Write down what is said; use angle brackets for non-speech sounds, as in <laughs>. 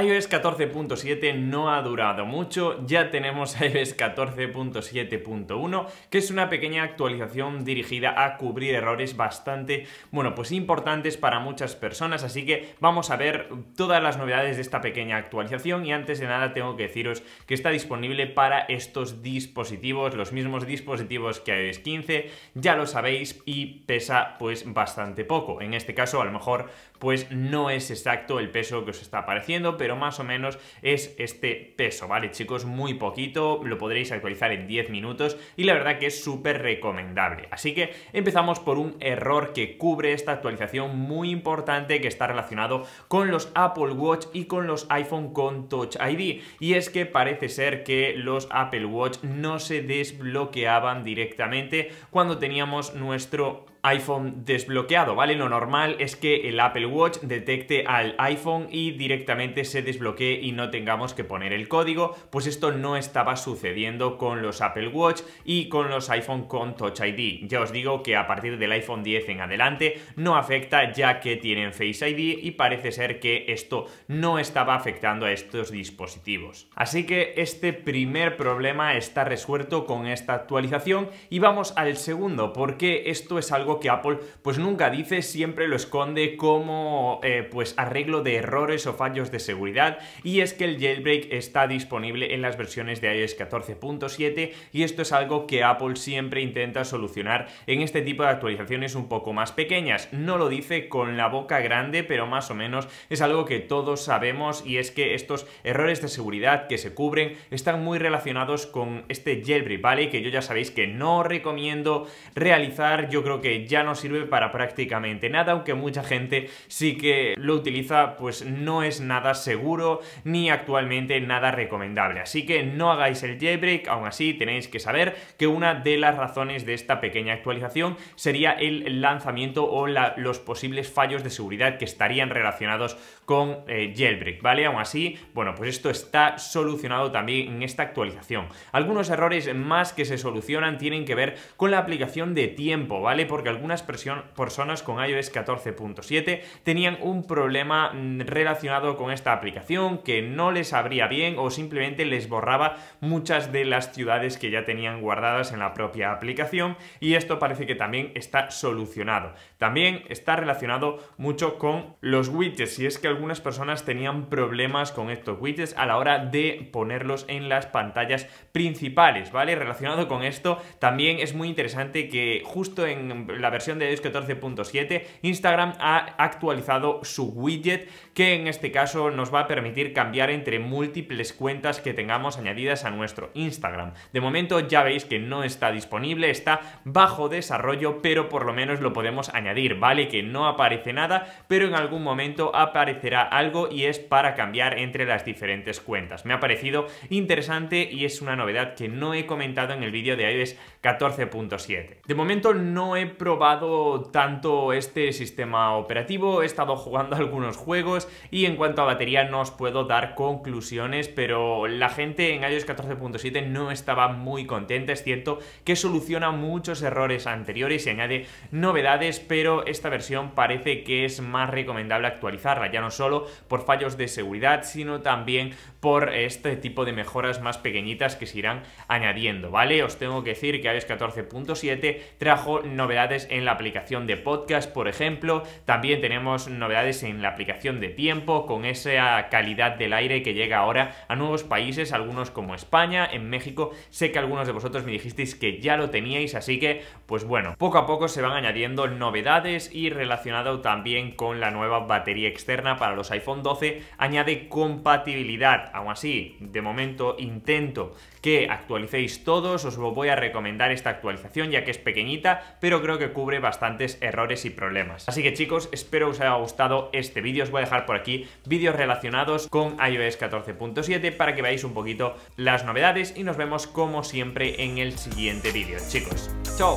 iOS 14.7 no ha durado mucho, ya tenemos <laughs> iOS 14.7.1, que es una pequeña actualización dirigida a cubrir errores bastante, bueno, pues importantes para muchas personas, así que vamos a ver todas las novedades de esta pequeña actualización y antes de nada tengo que deciros que está disponible para estos dispositivos, los mismos dispositivos que iOS 15, ya lo sabéis y pesa pues bastante poco, en este caso a lo mejor pues no es exacto el peso que os está apareciendo, pero más o menos es este peso, ¿vale chicos? Muy poquito, lo podréis actualizar en 10 minutos y la verdad que es súper recomendable. Así que empezamos por un error que cubre esta actualización muy importante que está relacionado con los Apple Watch y con los iPhone con Touch ID y es que parece ser que los Apple Watch no se desbloqueaban directamente cuando teníamos nuestro iPhone desbloqueado, ¿vale? Lo normal es que el Apple Watch detecte al iPhone y directamente se se desbloquee y no tengamos que poner el código, pues esto no estaba sucediendo con los Apple Watch y con los iPhone con Touch ID. Ya os digo que a partir del iPhone 10 en adelante no afecta ya que tienen Face ID y parece ser que esto no estaba afectando a estos dispositivos. Así que este primer problema está resuelto con esta actualización y vamos al segundo, porque esto es algo que Apple pues nunca dice, siempre lo esconde como eh, pues arreglo de errores o fallos de seguridad y es que el jailbreak está disponible en las versiones de iOS 14.7 y esto es algo que Apple siempre intenta solucionar en este tipo de actualizaciones un poco más pequeñas. No lo dice con la boca grande, pero más o menos es algo que todos sabemos y es que estos errores de seguridad que se cubren están muy relacionados con este jailbreak, ¿vale? Que yo ya sabéis que no recomiendo realizar, yo creo que ya no sirve para prácticamente nada, aunque mucha gente sí que lo utiliza, pues no es nada seguro seguro ni actualmente nada recomendable. Así que no hagáis el jailbreak, aún así tenéis que saber que una de las razones de esta pequeña actualización sería el lanzamiento o los posibles fallos de seguridad que estarían relacionados con eh, jailbreak, ¿vale? Aún así, bueno, pues esto está solucionado también en esta actualización. Algunos errores más que se solucionan tienen que ver con la aplicación de tiempo, ¿vale? Porque algunas personas con iOS 14.7 tenían un problema mm, relacionado con esta aplicación aplicación, que no les abría bien o simplemente les borraba muchas de las ciudades que ya tenían guardadas en la propia aplicación y esto parece que también está solucionado. También está relacionado mucho con los widgets y es que algunas personas tenían problemas con estos widgets a la hora de ponerlos en las pantallas principales, ¿vale? Relacionado con esto también es muy interesante que justo en la versión de iOS 14.7 Instagram ha actualizado su widget que en este caso nos va a permitir cambiar entre múltiples cuentas que tengamos añadidas a nuestro Instagram. De momento ya veis que no está disponible, está bajo desarrollo, pero por lo menos lo podemos añadir, ¿vale? Que no aparece nada, pero en algún momento aparecerá algo y es para cambiar entre las diferentes cuentas. Me ha parecido interesante y es una novedad que no he comentado en el vídeo de iOS 14.7. De momento no he probado tanto este sistema operativo, he estado jugando <laughs> algunos juegos y en cuanto a batería no os puedo dar conclusiones, pero la gente en iOS 14.7 no estaba muy contenta. Es cierto que soluciona muchos errores anteriores y añade novedades, pero esta versión parece que es más recomendable actualizarla, ya no solo por fallos de seguridad, sino también por este tipo de mejoras más pequeñitas que se irán añadiendo, ¿vale? Os tengo que decir que iOS 14.7 trajo novedades en la aplicación de podcast, por ejemplo, también tenemos novedades en la aplicación de tiempo con esa calidad del aire que llega ahora a nuevos países, algunos como España, en México. Sé que algunos de vosotros me dijisteis que ya lo teníais, así que, pues bueno, poco a poco se van añadiendo novedades y relacionado también con la nueva batería externa para los iPhone 12, añade compatibilidad. Aún así, de momento intento que actualicéis todos, os voy a recomendar esta actualización ya que es pequeñita, pero creo que cubre bastantes errores y problemas. Así que chicos, espero os haya gustado este vídeo, os voy a dejar por aquí vídeos relacionados relacionados con iOS 14.7 para que veáis un poquito las novedades y nos vemos como siempre en el siguiente vídeo. Chicos, chao.